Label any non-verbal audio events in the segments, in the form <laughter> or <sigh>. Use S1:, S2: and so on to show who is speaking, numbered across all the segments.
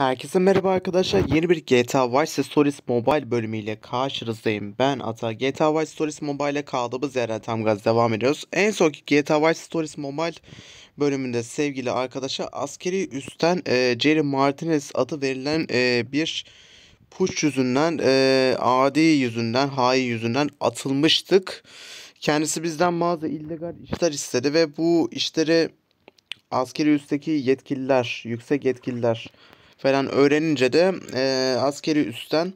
S1: Herkese merhaba arkadaşlar. Yeni bir GTA Vice Stories Mobile bölümüyle karşınızdayım. Ben Ata. GTA Vice Stories Mobile'e kaldığımız yerden tam gaz devam ediyoruz. En sonki GTA Vice Stories Mobile bölümünde sevgili arkadaşa askeri üstten e, Jerry Martinez adı verilen e, bir puç yüzünden, e, adi yüzünden, hain yüzünden atılmıştık. Kendisi bizden bazı illegal işler istedi ve bu işleri askeri üstteki yetkililer, yüksek yetkililer falan öğrenince de e, askeri üstten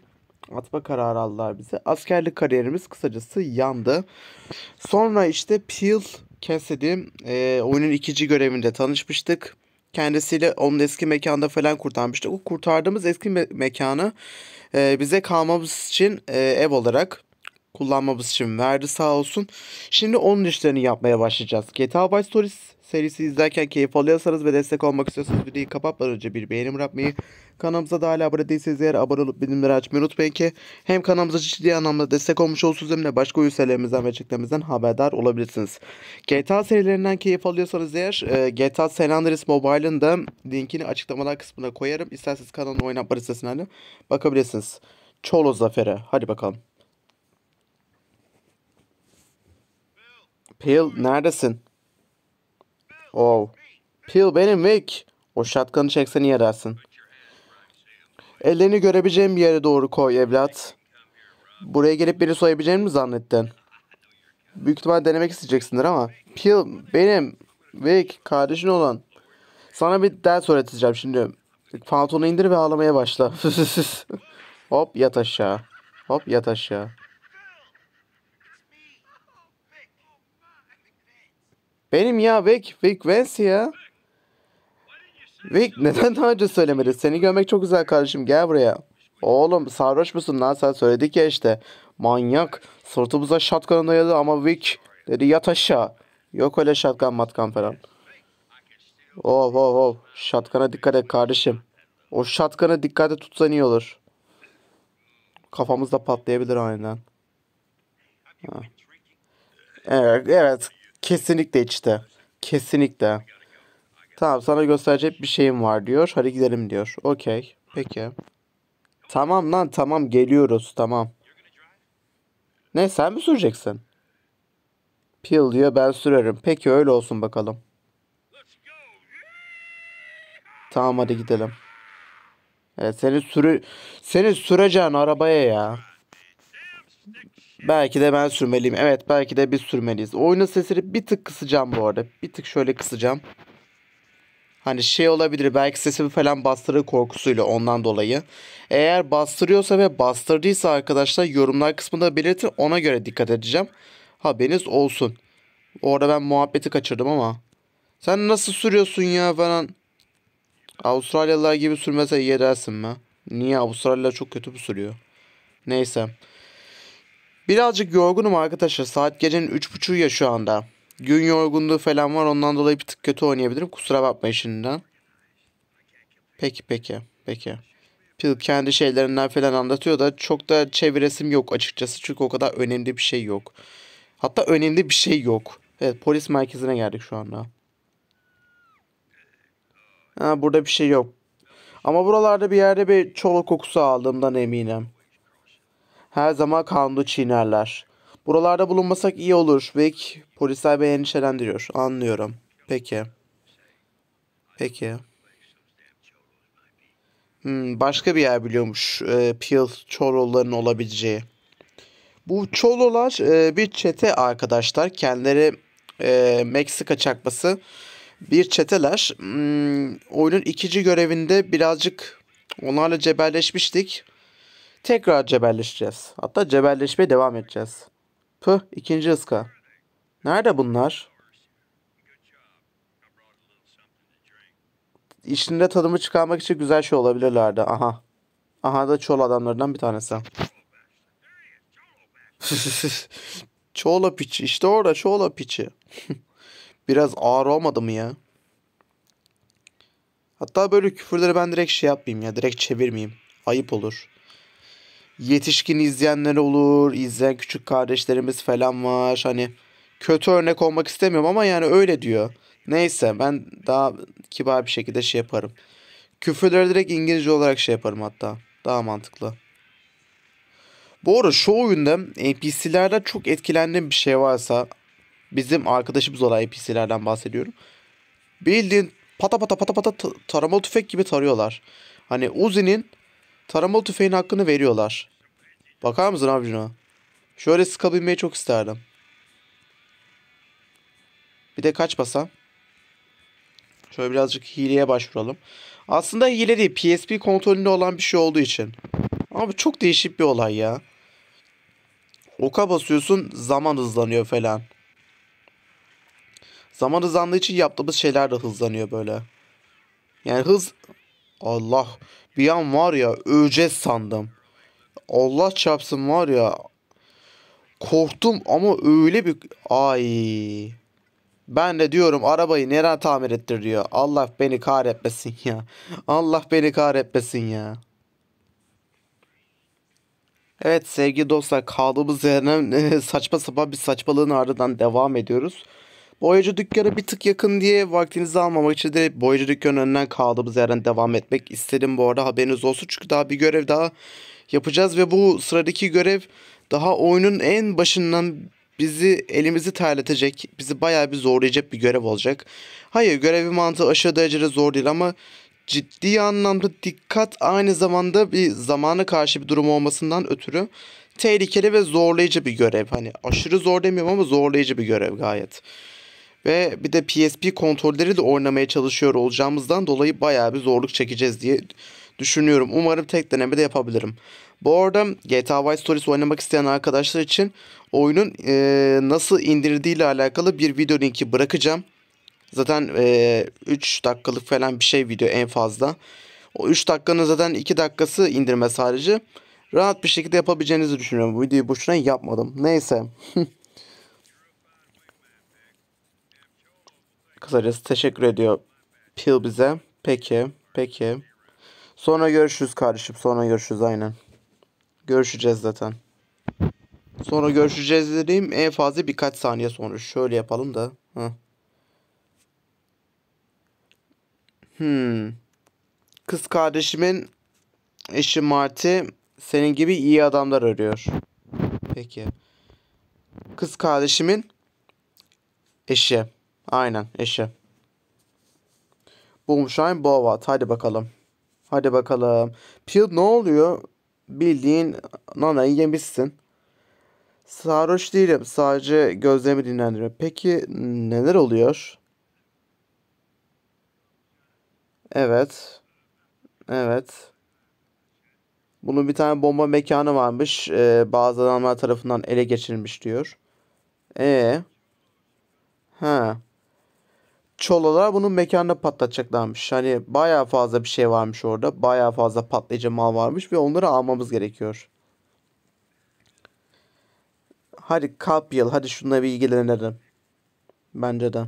S1: atma kararı aldılar bize. Askerlik kariyerimiz kısacası yandı. Sonra işte Peel Cassidy e, oyunun ikinci görevinde tanışmıştık. Kendisiyle onun eski mekanda falan kurtarmıştık. O kurtardığımız eski me- mekanı e, bize kalmamız için e, ev olarak kullanmamız için verdi sağ olsun. Şimdi onun işlerini yapmaya başlayacağız. GTA Vice Stories serisi izlerken keyif alıyorsanız ve destek olmak istiyorsanız videoyu kapatmadan önce bir beğeni bırakmayı, kanalımıza da hala abone değilseniz eğer abone olup bildirimleri açmayı unutmayın ki hem kanalımıza ciddi anlamda destek olmuş olsunuz hem de başka oyun serilerimizden ve çıktığımızdan haberdar olabilirsiniz. GTA serilerinden keyif alıyorsanız eğer e, GTA San Andreas Mobile'ın da linkini açıklamalar kısmına koyarım. İsterseniz kanalın oynatma listesine bakabilirsiniz. Çolo Zafer'e hadi bakalım. Pil neredesin? Oh. Pil benim Vic. O şatkanı çekseni yararsın. Ellerini görebileceğim bir yere doğru koy evlat. Buraya gelip beni soyabileceğini mi zannettin? Büyük ihtimal denemek isteyeceksindir ama. Pil benim. Vic kardeşin olan. Sana bir ders öğreteceğim şimdi. Pantolonu indir ve ağlamaya başla. <laughs> Hop yat aşağı. Hop yat aşağı. Benim ya Vic, Vic Vance ya. Vic neden daha önce söylemedin? Seni görmek çok güzel kardeşim gel buraya. Oğlum sarhoş musun lan sen söyledik ya işte. Manyak. Sırtımıza şatkanı dayadı ama Vic dedi yat aşağı. Yok öyle şatkan matkan falan. Oh oh oh. Şatkana dikkat et kardeşim. O şatkana dikkate tutsan iyi olur. kafamız da patlayabilir aniden. Ha. Evet, evet. Kesinlikle içte. Kesinlikle. Tamam sana gösterecek bir şeyim var diyor. Hadi gidelim diyor. Okey. Peki. Tamam lan tamam geliyoruz tamam. Ne sen mi süreceksin? Pil diyor ben sürerim. Peki öyle olsun bakalım. Tamam hadi gidelim. Evet, seni sürü seni süreceğin arabaya ya. Belki de ben sürmeliyim. Evet belki de biz sürmeliyiz. Oyunun sesini bir tık kısacağım bu arada. Bir tık şöyle kısacağım. Hani şey olabilir belki sesimi falan bastırır korkusuyla ondan dolayı. Eğer bastırıyorsa ve bastırdıysa arkadaşlar yorumlar kısmında belirtin ona göre dikkat edeceğim. Haberiniz olsun. Orada ben muhabbeti kaçırdım ama. Sen nasıl sürüyorsun ya falan. Avustralyalılar gibi sürmese iyi edersin mi? Niye Avustralyalılar çok kötü mü sürüyor? Neyse. Birazcık yorgunum arkadaşlar. Saat gecenin 3.30 ya şu anda. Gün yorgunluğu falan var. Ondan dolayı bir tık kötü oynayabilirim. Kusura bakmayın şimdiden. Peki peki. Peki. Pil kendi şeylerinden falan anlatıyor da çok da çeviresim yok açıkçası. Çünkü o kadar önemli bir şey yok. Hatta önemli bir şey yok. Evet polis merkezine geldik şu anda. Ha, burada bir şey yok. Ama buralarda bir yerde bir çolak kokusu aldığımdan eminim her zaman kanunu çiğnerler. Buralarda bulunmasak iyi olur. Vic polisler beni endişelendiriyor. Anlıyorum. Peki. Peki. Hmm, başka bir yer biliyormuş. E, Peel Çorolların olabileceği. Bu Çololar e, bir çete arkadaşlar. Kendileri e, Meksika çakması bir çeteler. Hmm, oyunun ikinci görevinde birazcık onlarla cebelleşmiştik. Tekrar cebelleşeceğiz. Hatta cebelleşmeye devam edeceğiz. Pıh ikinci ıska. Nerede bunlar? İçinde tadımı çıkarmak için güzel şey olabilirlerdi. Aha. Aha da Çol adamlarından bir tanesi. çoğla <laughs> piçi. İşte orada çoğla piçi. <laughs> Biraz ağır olmadı mı ya? Hatta böyle küfürleri ben direkt şey yapmayayım ya. Direkt çevirmeyeyim. Ayıp olur yetişkin izleyenler olur, izleyen küçük kardeşlerimiz falan var. Hani kötü örnek olmak istemiyorum ama yani öyle diyor. Neyse ben daha kibar bir şekilde şey yaparım. Küfürleri direkt İngilizce olarak şey yaparım hatta. Daha mantıklı. Bu arada şu oyunda NPC'lerden çok etkilendiğim bir şey varsa bizim arkadaşımız olan NPC'lerden bahsediyorum. Bildiğin pata pata pata pata tarama tüfek gibi tarıyorlar. Hani Uzi'nin Taramalı tüfeğin hakkını veriyorlar. Bakar mısın abi şuna? Şöyle sıkabilmeyi çok isterdim. Bir de kaç basa. Şöyle birazcık hileye başvuralım. Aslında hile değil. PSP kontrolünde olan bir şey olduğu için. Abi çok değişik bir olay ya. Oka basıyorsun zaman hızlanıyor falan. Zaman hızlandığı için yaptığımız şeyler de hızlanıyor böyle. Yani hız Allah bir an var ya öleceğiz sandım. Allah çarpsın var ya. Korktum ama öyle bir... Ay. Ben de diyorum arabayı nereye tamir ettir diyor. Allah beni kahretmesin ya. Allah beni kahretmesin ya. Evet sevgili dostlar kaldığımız yerden <laughs> saçma sapan bir saçmalığın ardından devam ediyoruz. Boyacı dükkanı bir tık yakın diye vaktinizi almamak için de boyacı dükkanının önünden kaldığımız yerden devam etmek istedim bu arada haberiniz olsun. Çünkü daha bir görev daha yapacağız ve bu sıradaki görev daha oyunun en başından bizi elimizi terletecek, bizi bayağı bir zorlayacak bir görev olacak. Hayır görevi mantığı aşırı derecede zor değil ama ciddi anlamda dikkat aynı zamanda bir zamana karşı bir durum olmasından ötürü tehlikeli ve zorlayıcı bir görev. Hani aşırı zor demiyorum ama zorlayıcı bir görev gayet. Ve bir de PSP kontrolleri de oynamaya çalışıyor olacağımızdan dolayı bayağı bir zorluk çekeceğiz diye düşünüyorum. Umarım tek deneme de yapabilirim. Bu arada GTA Vice Stories oynamak isteyen arkadaşlar için oyunun e, nasıl indirildiği ile alakalı bir video linki bırakacağım. Zaten e, dakikalık falan bir şey video en fazla. O 3 dakikanın zaten 2 dakikası indirme sadece. Rahat bir şekilde yapabileceğinizi düşünüyorum. Bu videoyu boşuna yapmadım. Neyse. <laughs> Kısacası teşekkür ediyor Pil bize. Peki, peki. Sonra görüşürüz kardeşim. Sonra görüşürüz aynen. Görüşeceğiz zaten. Sonra görüşeceğiz dediğim en fazla birkaç saniye sonra. Şöyle yapalım da. Heh. Hmm. Kız kardeşimin eşi Marti. senin gibi iyi adamlar arıyor. Peki. Kız kardeşimin eşi. Aynen eşi. Boomshine Bovat. Hadi bakalım. Hadi bakalım. Peel ne oluyor? Bildiğin nanayı yemişsin. Sarhoş değilim. Sadece gözlerimi dinlendiriyorum. Peki neler oluyor? Evet. Evet. Bunun bir tane bomba mekanı varmış. Ee, bazı adamlar tarafından ele geçirilmiş diyor. E. Ee? Ha. Çololar bunun mekanına patlatacaklarmış. Hani baya fazla bir şey varmış orada. baya fazla patlayıcı mal varmış ve onları almamız gerekiyor. Hadi Kapyal hadi şununla bir ilgilenelim. Bence de.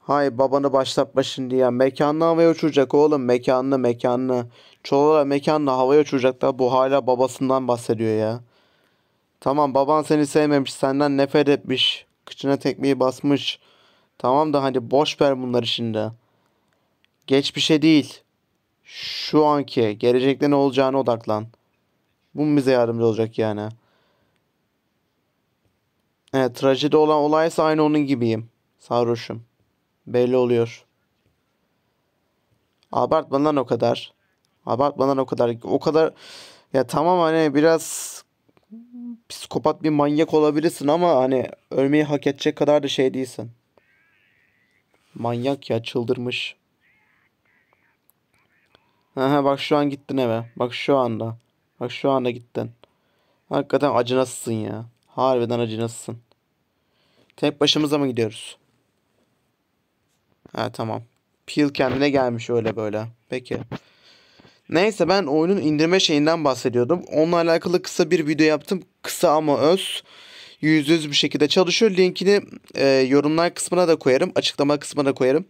S1: Hay babanı başlatma şimdi ya. Mekanını havaya uçuracak oğlum. Mekanını mekanını. Çololar mekanını havaya uçuracak da bu hala babasından bahsediyor ya. Tamam baban seni sevmemiş. Senden nefret etmiş. Kıçına tekmeyi basmış. Tamam da hani boş ver bunları şimdi. Geçmişe değil. Şu anki gelecekte ne olacağına odaklan. Bu mu bize yardımcı olacak yani? Evet trajedi olan olaysa aynı onun gibiyim. Sarhoşum. Belli oluyor. Abartmadan o kadar. Abartmadan o kadar. O kadar ya tamam hani biraz psikopat bir manyak olabilirsin ama hani ölmeyi hak edecek kadar da şey değilsin. Manyak ya çıldırmış. Aha bak şu an gittin eve. Bak şu anda. Bak şu anda gittin. Hakikaten acınasısın ya. Harbiden acınasısın. Tek başımıza mı gidiyoruz? Ha tamam. Pil kendine gelmiş öyle böyle. Peki. Neyse ben oyunun indirme şeyinden bahsediyordum. Onunla alakalı kısa bir video yaptım. Kısa ama öz. Yüzde yüz bir şekilde çalışıyor. Linkini e, yorumlar kısmına da koyarım. Açıklama kısmına da koyarım.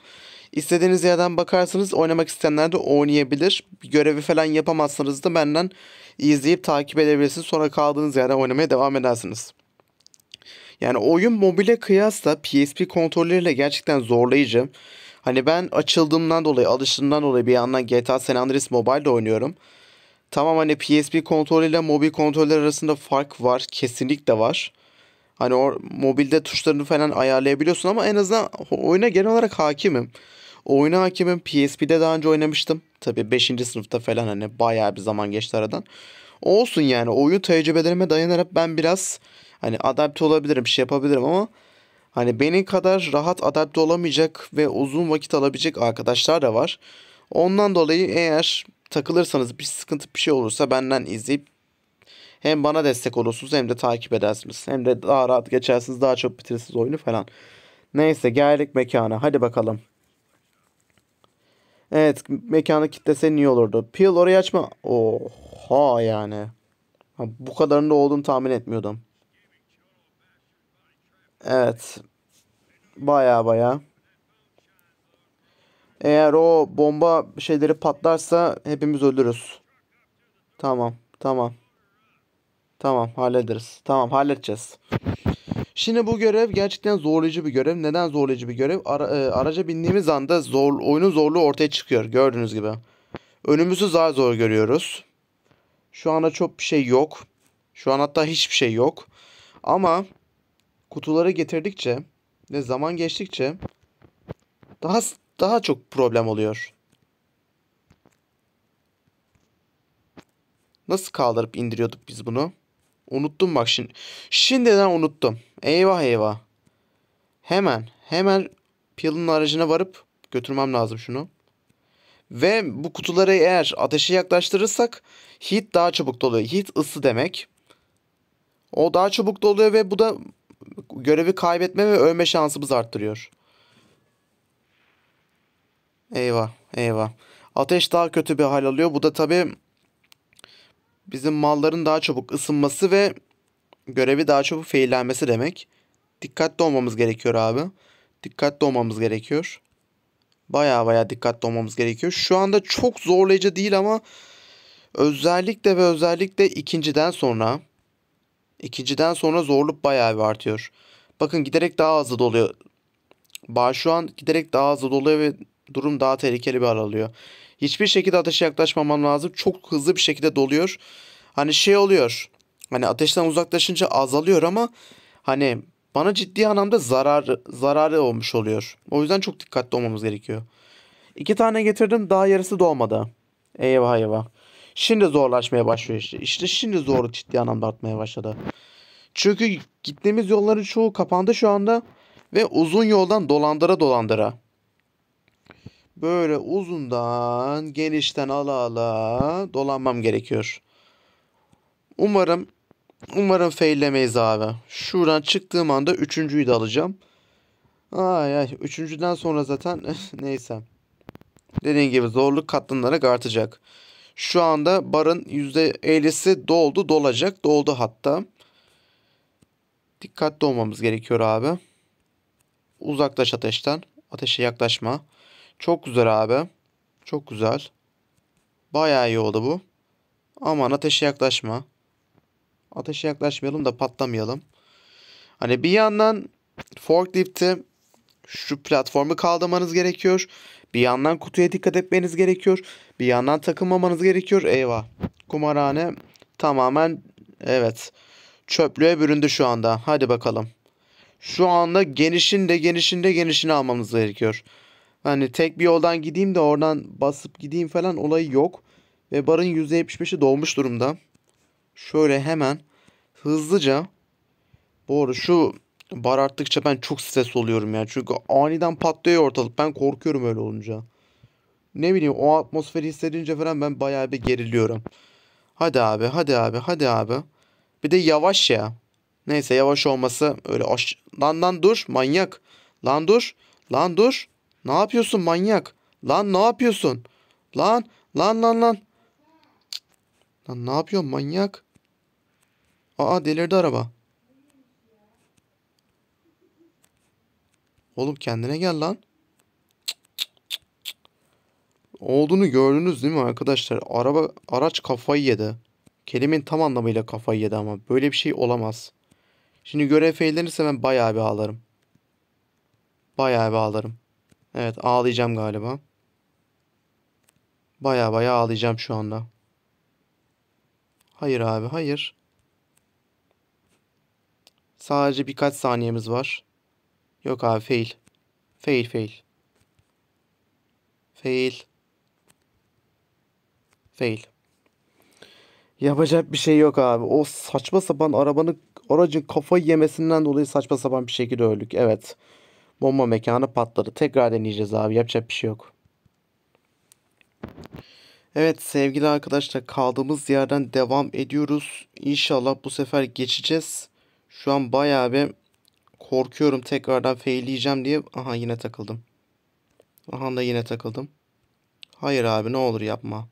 S1: İstediğiniz yerden bakarsınız. Oynamak isteyenler de oynayabilir. Görevi falan yapamazsanız da benden izleyip takip edebilirsiniz. Sonra kaldığınız yerden oynamaya devam edersiniz. Yani oyun mobile kıyasla PSP kontrolleriyle gerçekten zorlayıcı. Hani ben açıldığımdan dolayı, alıştığımdan dolayı bir yandan GTA San Andreas Mobile'da oynuyorum. Tamam hani PSP kontrolüyle mobil kontroller arasında fark var. Kesinlikle var. Hani o mobilde tuşlarını falan ayarlayabiliyorsun ama en azından oyuna genel olarak hakimim. Oyuna hakimim. PSP'de daha önce oynamıştım. Tabii 5. sınıfta falan hani bayağı bir zaman geçti aradan. Olsun yani oyun tecrübelerime dayanarak ben biraz hani adapte olabilirim, şey yapabilirim ama Hani benim kadar rahat adapte olamayacak ve uzun vakit alabilecek arkadaşlar da var. Ondan dolayı eğer takılırsanız bir sıkıntı bir şey olursa benden izleyip hem bana destek olursunuz hem de takip edersiniz. Hem de daha rahat geçersiniz daha çok bitirirsiniz oyunu falan. Neyse geldik mekana hadi bakalım. Evet mekanı kitlesen iyi olurdu. Pil orayı açma. Oha yani. bu kadarında olduğunu tahmin etmiyordum. Evet. Baya baya. Eğer o bomba şeyleri patlarsa hepimiz ölürüz. Tamam. Tamam. Tamam hallederiz. Tamam halledeceğiz. Şimdi bu görev gerçekten zorlayıcı bir görev. Neden zorlayıcı bir görev? Ara, e, araca bindiğimiz anda zor, oyunun zorluğu ortaya çıkıyor. Gördüğünüz gibi. Önümüzü daha zor görüyoruz. Şu anda çok bir şey yok. Şu an hatta hiçbir şey yok. Ama Kutulara getirdikçe ve zaman geçtikçe daha daha çok problem oluyor. Nasıl kaldırıp indiriyorduk biz bunu? Unuttum bak şimdi. Şimdiden unuttum. Eyvah eyvah. Hemen hemen Peel'ın aracına varıp götürmem lazım şunu. Ve bu kutuları eğer ateşe yaklaştırırsak heat daha çabuk doluyor. Heat ısı demek. O daha çabuk doluyor ve bu da görevi kaybetme ve ölme şansımız arttırıyor. Eyvah eyvah. Ateş daha kötü bir hal alıyor. Bu da tabi bizim malların daha çabuk ısınması ve görevi daha çabuk feyillenmesi demek. Dikkatli olmamız gerekiyor abi. Dikkatli olmamız gerekiyor. Baya baya dikkatli olmamız gerekiyor. Şu anda çok zorlayıcı değil ama özellikle ve özellikle ikinciden sonra ikinciden sonra zorluk bayağı bir artıyor. Bakın giderek daha hızlı doluyor. Bar şu an giderek daha hızlı doluyor ve durum daha tehlikeli bir hal alıyor. Hiçbir şekilde ateşe yaklaşmamam lazım. Çok hızlı bir şekilde doluyor. Hani şey oluyor. Hani ateşten uzaklaşınca azalıyor ama hani bana ciddi anlamda zarar zararı olmuş oluyor. O yüzden çok dikkatli olmamız gerekiyor. İki tane getirdim daha yarısı dolmadı. Eyvah eyvah. Şimdi zorlaşmaya başlıyor işte. İşte şimdi zor ciddi anlamda artmaya başladı. Çünkü Gittiğimiz yolların çoğu kapandı şu anda ve uzun yoldan dolandıra dolandıra. Böyle uzundan genişten ala ala dolanmam gerekiyor. Umarım umarım feylemeyiz abi. Şuradan çıktığım anda üçüncüyü de alacağım. Ay ay üçüncüden sonra zaten <laughs> neyse. Dediğim gibi zorluk katlanarak artacak. Şu anda barın %50'si doldu dolacak. Doldu hatta. Dikkatli olmamız gerekiyor abi. Uzaklaş ateşten. Ateşe yaklaşma. Çok güzel abi. Çok güzel. Bayağı iyi oldu bu. Aman ateşe yaklaşma. Ateşe yaklaşmayalım da patlamayalım. Hani bir yandan forklift'i şu platformu kaldırmanız gerekiyor. Bir yandan kutuya dikkat etmeniz gerekiyor. Bir yandan takılmamanız gerekiyor. Eyvah. Kumarhane tamamen evet çöplüğe büründü şu anda. Hadi bakalım. Şu anda genişinde, genişinde, genişin genişini almamız gerekiyor. Hani tek bir yoldan gideyim de oradan basıp gideyim falan olayı yok. Ve barın %75'i dolmuş durumda. Şöyle hemen hızlıca. Bu arada şu bar arttıkça ben çok stres oluyorum ya. Çünkü aniden patlıyor ortalık. Ben korkuyorum öyle olunca. Ne bileyim o atmosferi hissedince falan ben bayağı bir geriliyorum. Hadi abi hadi abi hadi abi. Bir de yavaş ya. Neyse yavaş olması öyle aş... Lan lan dur manyak. Lan dur. Lan dur. Ne yapıyorsun manyak? Lan ne yapıyorsun? Lan lan lan lan. Lan ne yapıyorsun manyak? Aa delirdi araba. Oğlum kendine gel lan. Cık cık cık. Olduğunu gördünüz değil mi arkadaşlar? Araba araç kafayı yedi. Kelimenin tam anlamıyla kafayı yedi ama böyle bir şey olamaz. Şimdi görev faillenirse ben bayağı bir ağlarım. Bayağı bir ağlarım. Evet ağlayacağım galiba. Bayağı bayağı ağlayacağım şu anda. Hayır abi hayır. Sadece birkaç saniyemiz var. Yok abi fail. Fail fail. Fail. Fail. Yapacak bir şey yok abi. O saçma sapan arabanın aracın kafayı yemesinden dolayı saçma sapan bir şekilde öldük. Evet. Bomba mekanı patladı. Tekrar deneyeceğiz abi. Yapacak bir şey yok. Evet sevgili arkadaşlar kaldığımız yerden devam ediyoruz. İnşallah bu sefer geçeceğiz. Şu an bayağı bir korkuyorum tekrardan failleyeceğim diye. Aha yine takıldım. Aha da yine takıldım. Hayır abi ne olur yapma.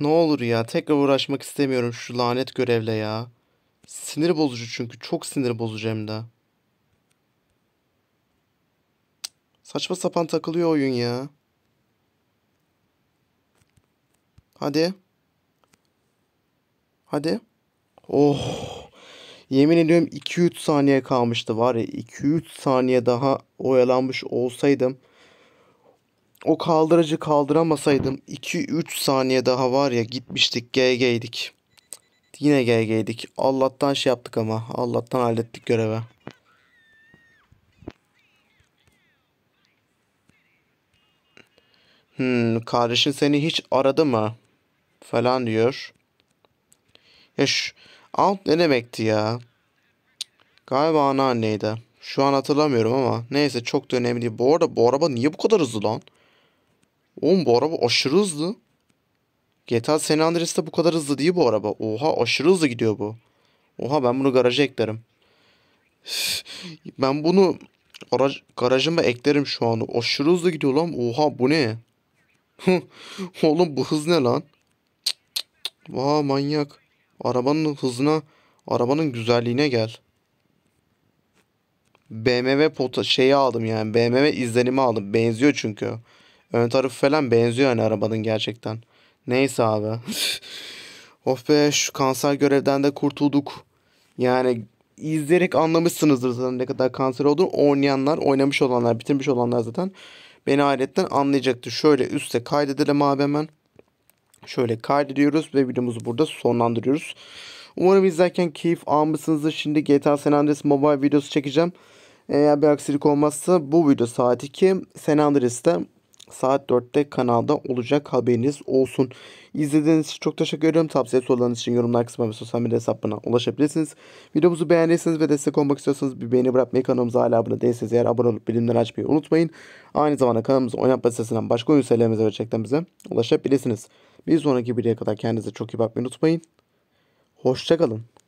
S1: Ne olur ya tekrar uğraşmak istemiyorum şu lanet görevle ya. Sinir bozucu çünkü çok sinir bozucu hem de. Saçma sapan takılıyor oyun ya. Hadi. Hadi. Oh. Yemin ediyorum 2-3 saniye kalmıştı var ya 2-3 saniye daha oyalanmış olsaydım o kaldıracı kaldıramasaydım 2-3 saniye daha var ya gitmiştik GG'ydik. Yine GG'ydik. Allah'tan şey yaptık ama. Allah'tan hallettik göreve. Hmm, kardeşin seni hiç aradı mı? Falan diyor. Ya şu, alt ne demekti ya? Galiba anneanneydi. Şu an hatırlamıyorum ama neyse çok da önemli değil. Bu arada bu araba niye bu kadar hızlı lan? Oğlum bu araba aşırı hızlı. GTA San Andreas'ta bu kadar hızlı değil bu araba. Oha aşırı hızlı gidiyor bu. Oha ben bunu garaja eklerim. ben bunu garaj, garajıma eklerim şu an. Aşırı hızlı gidiyor lan. Oha bu ne? <laughs> Oğlum bu hız ne lan? Vaa manyak. Arabanın hızına, arabanın güzelliğine gel. BMW pota şeyi aldım yani. BMW izlenimi aldım. Benziyor çünkü. Ön tarafı falan benziyor yani arabanın gerçekten. Neyse abi. <laughs> of be şu kanser görevden de kurtulduk. Yani izleyerek anlamışsınızdır zaten ne kadar kanser olduğunu. Oynayanlar, oynamış olanlar, bitirmiş olanlar zaten beni hayretten anlayacaktır. Şöyle üstte kaydedelim abi hemen. Şöyle kaydediyoruz ve videomuzu burada sonlandırıyoruz. Umarım izlerken keyif almışsınızdır. Şimdi GTA San Andreas Mobile videosu çekeceğim. Eğer bir aksilik olmazsa bu video saat 2 San Andreas'ta saat 4'te kanalda olacak haberiniz olsun. İzlediğiniz için çok teşekkür ediyorum. Tavsiye sorularınız için yorumlar kısmına ve sosyal medya hesabına ulaşabilirsiniz. Videomuzu beğendiyseniz ve destek olmak istiyorsanız bir beğeni bırakmayı kanalımıza hala abone değilseniz eğer abone olup bildirimleri açmayı unutmayın. Aynı zamanda kanalımızın oynatma sitesinden başka oyun serilerimize ve çeklerimize ulaşabilirsiniz. Bir sonraki videoya kadar kendinize çok iyi bakmayı unutmayın. Hoşçakalın.